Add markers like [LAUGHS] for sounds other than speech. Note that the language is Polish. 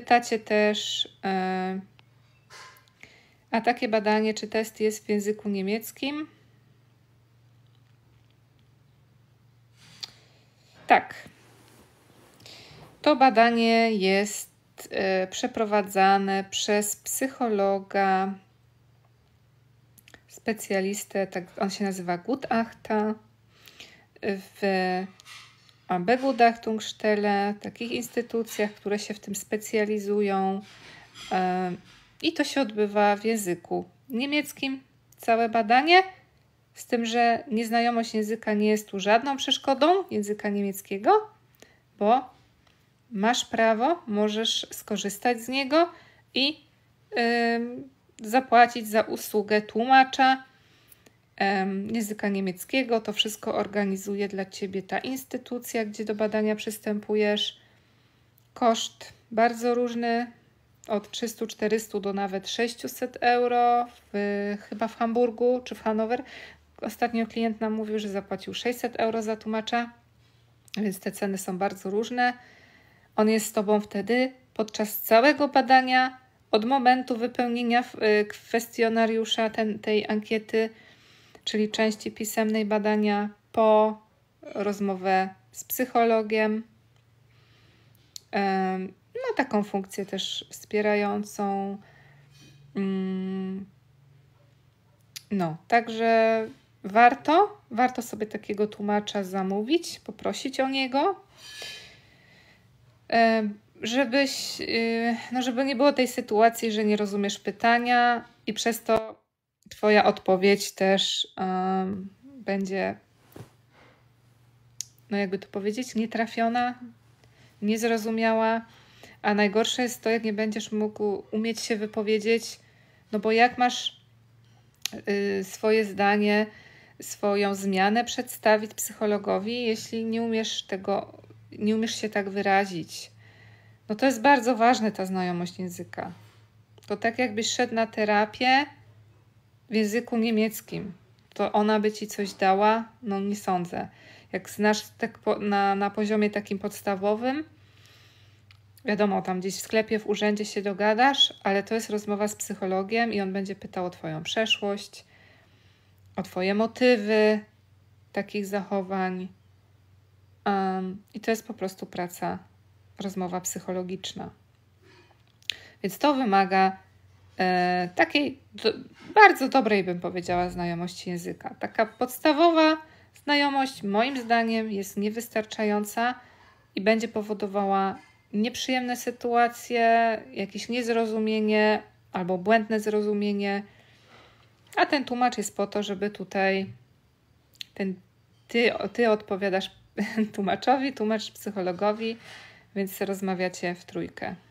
Pytacie też, e, a takie badanie czy test jest w języku niemieckim? Tak. To badanie jest e, przeprowadzane przez psychologa, specjalistę, tak on się nazywa Gutachta w Begutachtungsstelle, takich instytucjach, które się w tym specjalizują. I to się odbywa w języku niemieckim. Całe badanie, z tym, że nieznajomość języka nie jest tu żadną przeszkodą, języka niemieckiego, bo masz prawo, możesz skorzystać z niego i yy, zapłacić za usługę tłumacza języka niemieckiego. To wszystko organizuje dla ciebie ta instytucja, gdzie do badania przystępujesz. Koszt bardzo różny, od 300-400 do nawet 600 euro, w, chyba w Hamburgu czy w Hanower. Ostatnio klient nam mówił, że zapłacił 600 euro za tłumacza, więc te ceny są bardzo różne. On jest z Tobą wtedy podczas całego badania, od momentu wypełnienia e, kwestionariusza ten, tej ankiety czyli części pisemnej badania po rozmowę z psychologiem. No, taką funkcję też wspierającą. Mm. No, także warto, warto sobie takiego tłumacza zamówić, poprosić o niego, żebyś, y, no żeby nie było tej sytuacji, że nie rozumiesz pytania i przez to Twoja odpowiedź też um, będzie, no jakby to powiedzieć, nietrafiona, niezrozumiała. A najgorsze jest to, jak nie będziesz mógł umieć się wypowiedzieć, no bo jak masz y, swoje zdanie, swoją zmianę przedstawić psychologowi, jeśli nie umiesz tego, nie umiesz się tak wyrazić. No to jest bardzo ważne ta znajomość języka. To tak jakbyś szedł na terapię, w języku niemieckim. To ona by ci coś dała? No nie sądzę. Jak znasz tak po, na, na poziomie takim podstawowym, wiadomo, tam gdzieś w sklepie, w urzędzie się dogadasz, ale to jest rozmowa z psychologiem i on będzie pytał o Twoją przeszłość, o Twoje motywy takich zachowań. Um, I to jest po prostu praca, rozmowa psychologiczna. Więc to wymaga e, takiej do, bardzo dobrej, bym powiedziała, znajomości języka. Taka podstawowa znajomość, moim zdaniem, jest niewystarczająca i będzie powodowała nieprzyjemne sytuacje, jakieś niezrozumienie albo błędne zrozumienie. A ten tłumacz jest po to, żeby tutaj ten, ty, ty odpowiadasz [LAUGHS] tłumaczowi, tłumacz psychologowi, więc rozmawiacie w trójkę.